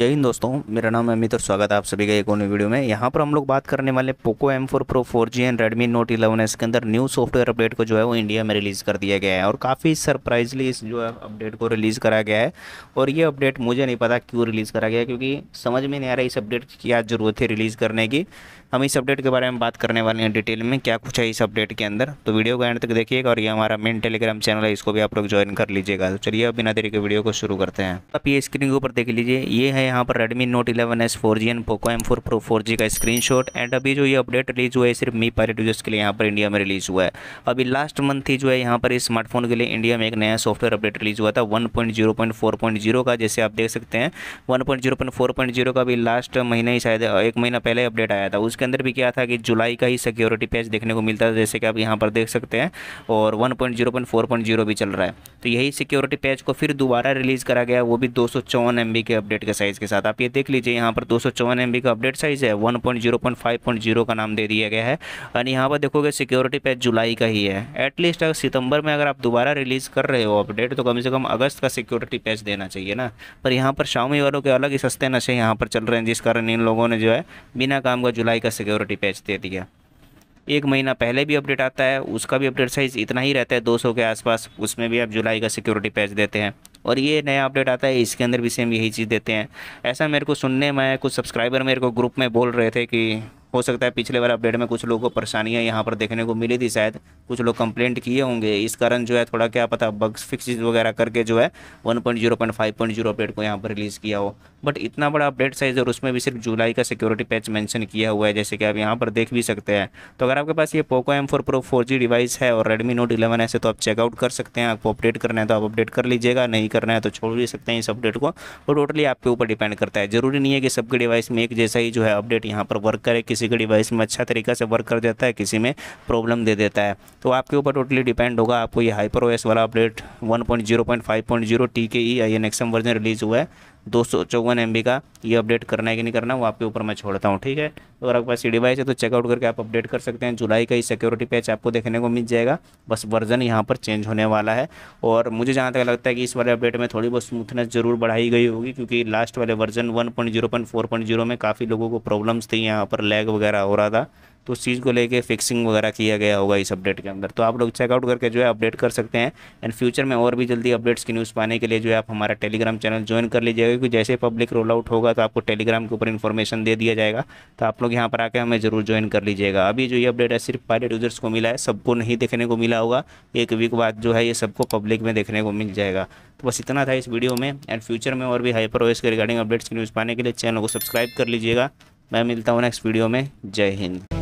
जय हिंद दोस्तों मेरा नाम अमित और स्वागत है आप सभी का एक और वीडियो में यहाँ पर हम लोग बात करने वाले Poco M four Pro four G and Redmi Note eleven S के अंदर न्यू सॉफ्टवेयर अपडेट को जो है वो इंडिया में रिलीज़ कर दिया गया है और काफ़ी सरप्राइजली इस जो है अपडेट को रिलीज़ करा गया है और ये अपडेट मुझे नहीं पता क्यों रिलीज़ करा गया क्योंकि समझ में नहीं आ रहा है इस अपडेट की क्या ज़रूरत है रिलीज़ करने की हम इस अपडेट के बारे में बात करने वाले हैं डिटेल में क्या कुछ है इस अपडेट के अंदर तो वीडियो को एंड तक देखिएगा और ये हमारा मेन टेलीग्राम चैनल है इसको भी आप लोग ज्वाइन कर लीजिएगा तो चलिए अब बिना देरी के वीडियो को शुरू करते हैं आप ये स्क्रीन के ऊपर देख लीजिए ये है यहाँ पर Redmi Note 11s 4G and four Pro four G का स्क्रीनशॉट एंड अभी जो ये अपडेट रिलीज हुआ है सिर्फ मी पायलट यूजर्स के लिए यहाँ पर इंडिया में रिलीज हुआ है अभी लास्ट मंथ ही जो है यहाँ पर इस स्मार्टफोन के लिए इंडिया में एक नया सॉफ्टवेयर अपडेट रिलीज हुआ था जीरो का जैसे आप देख सकते हैं जीरो का भी लास्ट महीने ही शायद एक महीना पहले अपडेट आया था उसके अंदर भी क्या था कि जुलाई का ही सिक्योरिटी पैच देखने को मिलता था जैसे कि आप यहाँ पर देख सकते हैं और जीरो भी चल रहा है तो यही सिक्योरिटी पैच को फिर दोबारा रिलीज़ करा गया वो भी दो सौ के अपडेट के साइज साइज़ के साथ आप ये देख लीजिए यहाँ पर दो सौ का अपडेट साइज़ है वन का नाम दे दिया गया है एंड यहाँ पर देखोगे सिक्योरिटी पैच जुलाई का ही है एटलीस्ट अगर सितंबर में अगर आप दोबारा रिलीज़ कर रहे हो अपडेट तो कम से कम अगस्त का सिक्योरिटी पैच देना चाहिए ना पर यहाँ पर शामी वालों के अलग ही सस्ते नशे यहाँ पर चल रहे हैं जिस कारण इन लोगों ने जो है बिना काम का जुलाई का सिक्योरिटी पैच दे दिया एक महीना पहले भी अपडेट आता है उसका भी अपडेट साइज़ इतना ही रहता है 200 के आसपास उसमें भी आप जुलाई का सिक्योरिटी पैच देते हैं और ये नया अपडेट आता है इसके अंदर भी सेम यही चीज़ देते हैं ऐसा मेरे को सुनने में कुछ सब्सक्राइबर मेरे को ग्रुप में बोल रहे थे कि हो सकता है पिछले बार अपडेट में कुछ लोगों को परेशानियाँ यहाँ पर देखने को मिली थी शायद कुछ लोग कंप्लेंट किए होंगे इस कारण जो है थोड़ा क्या पता बग्स फिक्सेज वगैरह करके जो है 1.0.5.0 अपडेट को यहाँ पर रिलीज़ किया हो बट इतना बड़ा अपडेट साइज और उसमें भी सिर्फ जुलाई का सिक्योरिटी पैच मैंशन किया हुआ है जैसे कि आप यहाँ पर देख भी सकते हैं तो अगर आपके पास ये Poco M four Pro four G device है और रेडमी नोट इलेवन ऐसे तो आप चेकआउट कर सकते हैं आपको अपडेट करना है तो आप अपडेट कर लीजिएगा नहीं करना है तो छोड़ भी सकते हैं इस अपडेट को और टोटली आपके ऊपर डिपेंड करता है ज़रूरी नहीं है कि सबके डिवाइस में एक जैसा ही जो है अपडेट यहाँ पर वर्क करे किसी किसी के डिवाइस में अच्छा तरीका से वर्क कर देता है किसी में प्रॉब्लम दे देता है तो आपके ऊपर टोटली डिपेंड होगा आपको ये हाइपर ओ वाला update one point point point zero five zero T K E I N XM version release हुआ है दो सौ चौवन एम बी का ये अपडेट करना है कि नहीं करना वो आपके ऊपर मैं छोड़ता हूँ ठीक है तो अगर आपके पास ये डिवाइस है तो चेकआउट करके आप अपडेट कर सकते हैं जुलाई का ही सिक्योरिटी पैच आपको देखने को मिल जाएगा बस वर्जन यहाँ पर चेंज होने वाला है और मुझे जहाँ तक लगता है कि इस वाले अपडेट में थोड़ी बहुत स्मूथनेस ज़रूर बढ़ाई गई होगी क्योंकि लास्ट वाले version one point zero point four point zero में काफ़ी लोगों को प्रॉब्लम्स थी यहाँ पर लैग वगैरह हो रहा था तो उस चीज़ को लेके फिक्सिंग वगैरह किया गया होगा इस अपडेट के अंदर तो आप लोग चेकआउट करके जो है अपडेट कर सकते हैं एंड फ्यूचर में और भी जल्दी अपडेट्स की न्यूज़ पाने के लिए जो है आप हमारा टेलीग्राम चैनल ज्वाइन कर लीजिएगा क्योंकि जैसे पब्लिक रोल आउट होगा तो आपको टेलीग्राम के ऊपर इन्फॉर्मेशन दे दिया जाएगा तो आप लोग यहाँ पर आकर हमें जरूर ज्वाइन कर लीजिएगा अभी जो ये अपडेट है सिर्फ पायलट यूजर्स को मिला है सबको नहीं देखने को मिला होगा एक वीक बाद जो है ये सबको पब्लिक में देखने को मिल जाएगा तो बस इतना था इस वीडियो में एंड फ्यूचर में और भी हाइपर ओएस के रिगार्डिंग अपडेट्स की न्यूज़ पाने के लिए चैनल को सब्सक्राइब कर लीजिएगा मैं मिलता हूँ नेक्स्ट वीडियो में जय हिंद